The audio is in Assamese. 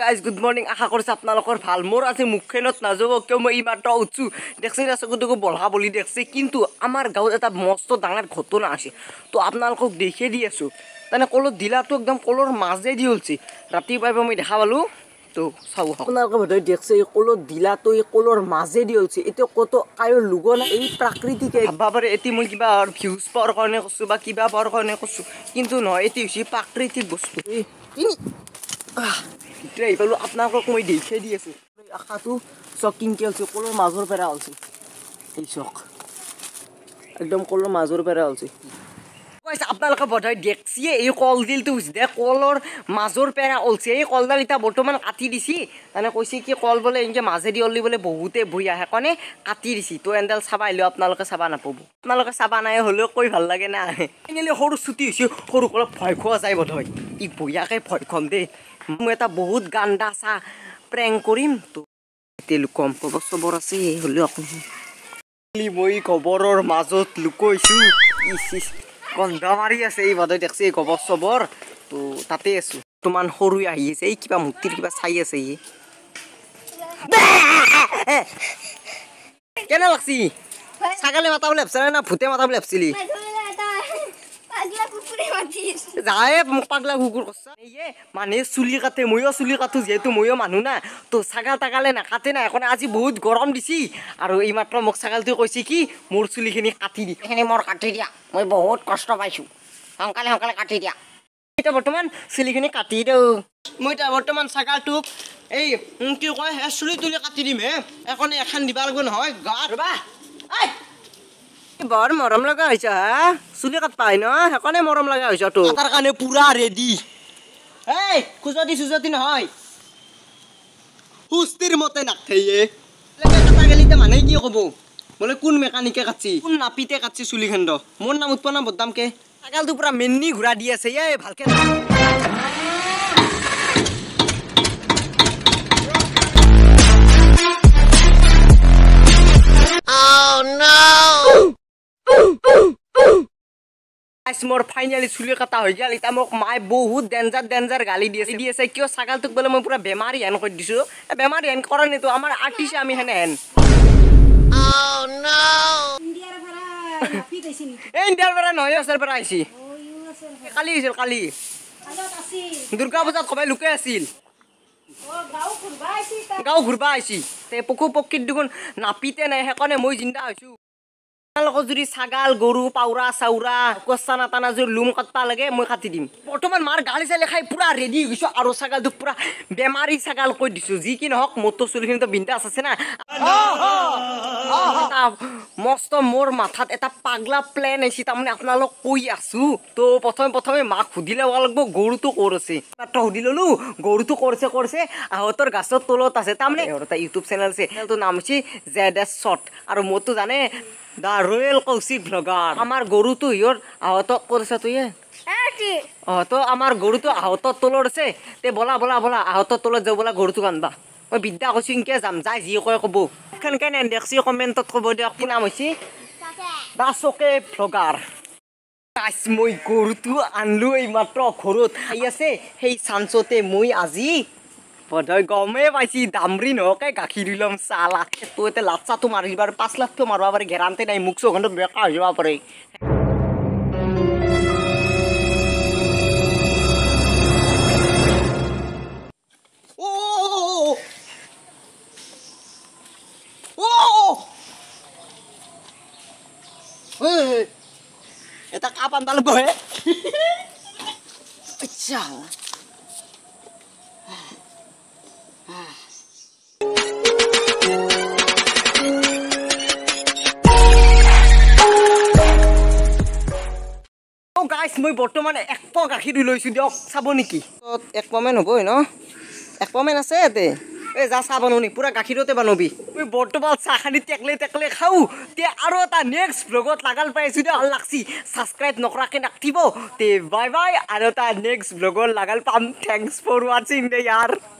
গাইজ গুড মৰ্ণিং আশা কৰিছোঁ আপোনালোকৰ ভাল মোৰ আজি মুখখনত নাযাব কিয় মই ইমাৰটো উঠছোঁ দেখিছে ৰাস্তাটো বলহা বলি দেখিছে কিন্তু আমাৰ গাঁৱত এটা মস্ত ডাঙৰ ঘটনা আছে তো আপোনালোকক দেখিয়ে দি আছোঁ তাৰমানে কলৰ ডিলাৰটো একদম কলৰ মাজেদি উঠছে ৰাতিপুৱাৰ পৰা মই দেখা পালোঁ তো চাব আপোনালোকে বোধহয় দেখিছে এই কলৰ ডিলাটো এই কলৰ মাজেদি উঠছে এতিয়া ক'তো কায়ো লোক নাই এই প্ৰাকৃতিকে বাবাৰে এটি মই কিবা ভিউজ পোৱাৰ কাৰণে কৈছোঁ বা কিবা পোৱাৰ কাৰণে কৈছোঁ কিন্তু নহয় এটি হৈছে প্ৰাকৃতিক বস্তু ট্ৰাই পালোঁ আপোনালোকক মই দেখিয়াই দি আছোঁ আশাটো চক কিংকি হৈছোঁ কলৰ মাজৰ পৰা ওলছি এই চক একদম কলৰ মাজৰ পৰা ওলছি আপোনালোকে বোধহয় দেখিছিয়ে এই কলডিলটো হৈছে দে কলৰ মাজৰ পেৰা ওলছে এই কলডাল এতিয়া বৰ্তমান কাটি দিছে মানে কৈছে কি কল বোলে এনেকৈ মাজেদি অলি বোলে বহুতে ভৈ আহে কাৰণে কাটি দিছে তো এনডাল চাবা আহিলেও আপোনালোকে চাবা নাপাব আপোনালোকে চাবা নাই হ'লেও কৈ ভাল লাগে না এনেলি সৰু চুটি হৈছে সৰু কলক ভয় খোৱা যায় বোধহয় ই ভৈয়াকে ভয় খুৱাম দেই মই এটা বহুত গান্দা চাহ প্ৰেং কৰিম তোলো কম কব চবৰ আছে সেই হ'লেও আপুনি মই খবৰৰ মাজত লুকুৱাইছো গন্ধ মাৰি আছে এই বাদত দেখিছে এই খবৰ চবৰ তো তাতে আছো তোমাৰ সৰু আহি আছে এই কিবা মূৰ্তিৰ কিবা চাই আছে সি কেনে লাগছি ছাগলী মাতা বুলি ভাবিছিলে না ভূতে মাতা বুলি ভাবিছিলি ময়ো চুলি যি মানুহ না ত ছাগাল তাকালে নাই কাটে নাই সেইকাৰণে আজি বহুত গৰম দিছি আৰু এইমাত্ৰ মোক ছাগলটোৱে কৈছে কি মোৰ চুলিখিনি কাটি দি সেনে মোৰ কাটি দিয়া মই বহুত কষ্ট পাইছো সোনকালে সোনকালে কাটি দিয়া বৰ্তমান চুলিখিনি কাটি দে মই এতিয়া বৰ্তমান ছাগালটোক এই কি কয় চুলি কাটি দিম হে এইখন দিবা লাগো নহয় লগা চুলি কাট পাই এই খুজতি চুজতি নহয় সুস্থিৰ মতে নাথাকে গেলিতে মানুহে কি ক'ব বোলে কোন মেকানিকে কাটছি কোন নাপিতে কাটছি চুলি খেন্দ মোৰ নাম উৎপন্ন বদনামকে ছাগালটো পুৰা মেন্নি ঘূৰা দি আছে ভালকে গাইছ মোৰ চুলি কটা হৈ গ'ল এতিয়া মোক মায়ে বহুত ডেঞ্জাৰ ডেঞ্জাৰ গালি দি আছে দি আছে কিয় ছাগালটোক বোলে মই পুৰা বেমাৰী হেন কৰি দিছোঁ বেমাৰী হেন কৰা নিতো আমাৰ আৰ্টিষ্ট আমি হেনে হেন oh, এই ইণ্ডিয়াৰ পৰা নহয় আছাৰ পৰা আহিছে কালি আহিছিল কালি দুৰ্গা পূজাত কবাই লোকে আছিল গাঁও ঘূৰবা আহিছে পশু পক্ষীত দেখোন নাপিতে নাই সেইকাৰণে মই জিন্দা হৈছোঁ তোমালোকৰ যদি ছাগাল গৰু পাউৰা চাউৰা কচা নাটানা যদি লোম কটা লাগে মই কাটি দিম বৰ্তমান মাৰ গালি চালি খাই পূৰা ৰেডি হৈ গৈছোঁ আৰু ছাগালটো পূৰা বেমাৰী ছাগাল কৈ দিছোঁ যি কি নহওক মোৰতো চুলিখিনিতো বিন্দাছ আছে না মস্ত মোৰ মাথাত এটা পাগলা প্লেন আহিছে তাৰমানে আপোনালোক কৈ আছোঁ তো প্ৰথমে প্ৰথমে মাক সুধি ল'ব লাগিব গৰুটো ক'ৰ আছে তাতো সুধি ল'লোঁ গৰুটো কৰিছে কৰিছে আহতৰ গাছৰ তলত আছে তাৰমানে ইউটিউব চেনেল আছে চেনেলটোৰ নাম হৈছে জেড এছ শ্বৰ্ট আৰু মোৰতো জানে দা রয়েল কৌশি ব্লগার আমার গরু তো ইয়র আহত করেছে তুই অ তো আমার গরু তো আহত তলরছে তে বলা বলা বলা আহত তলত যাব বলা গরু তো কান্দা ওই বিদ্যা কৈছো ইনকে যাম যাই যি কয় কব কেন কেন দেখছি কমেন্টত কব দিয়া কি নাম হৈছি দা সকে ব্লগার আজ মই গরু তো আনলু এই মাত্র ঘরত আই আছে সেই চাঞ্চতে মই আজি বদয় গমে পাইছি দামরি নহকে গাখীৰ দিলম চালাক তই এতিয়া লাভ চাহটো মাৰিবাৰ পাঁচ লাখটো মাৰিব পাৰি ঘেৰান্তে নাই মোক চৌখনত বেকা যাব পাৰি এটা কাপ আন্দালে বহে আচ্ছা মই বৰ্তমান এক পোৱা গাখীৰ দি লৈছোঁ দিয়ক চাব নেকি এক পোৱামেন হ'বই ন এক পোৱামেন আছে ইয়াতে এই যা চাহ বানি পুৰা গাখীৰতে বনাবি মই বৰ্তমান চাহ খানি টেকলে টেকলে খাওঁ তে আৰু এটা নেক্সট ব্লগত লাগাল পাইছোঁ দিয়ক ভাল লাগছি ছাবস্ক্ৰাইব নকৰাকৈ নাথিব তে বাই বাই আৰু এটা নেক্সট ব্লগত লাগাল পাম থেংকছ ফৰ ৱাটছিং দে ইয়াৰ